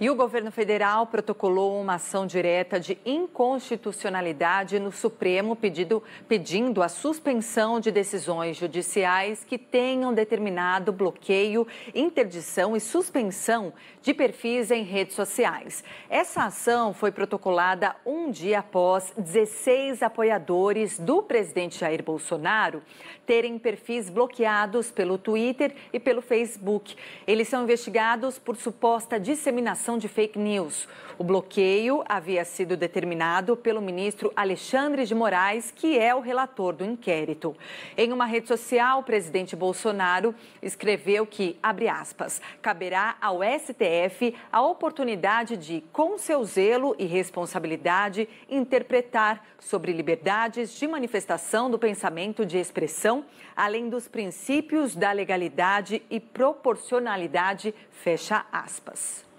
E o governo federal protocolou uma ação direta de inconstitucionalidade no Supremo, pedido, pedindo a suspensão de decisões judiciais que tenham determinado bloqueio, interdição e suspensão de perfis em redes sociais. Essa ação foi protocolada um dia após 16 apoiadores do presidente Jair Bolsonaro terem perfis bloqueados pelo Twitter e pelo Facebook. Eles são investigados por suposta disseminação propagação de fake news. O bloqueio havia sido determinado pelo ministro Alexandre de Moraes, que é o relator do inquérito. Em uma rede social, o presidente Bolsonaro escreveu que, abre aspas, caberá ao STF a oportunidade de, com seu zelo e responsabilidade, interpretar sobre liberdades de manifestação do pensamento de expressão, além dos princípios da legalidade e proporcionalidade, fecha aspas.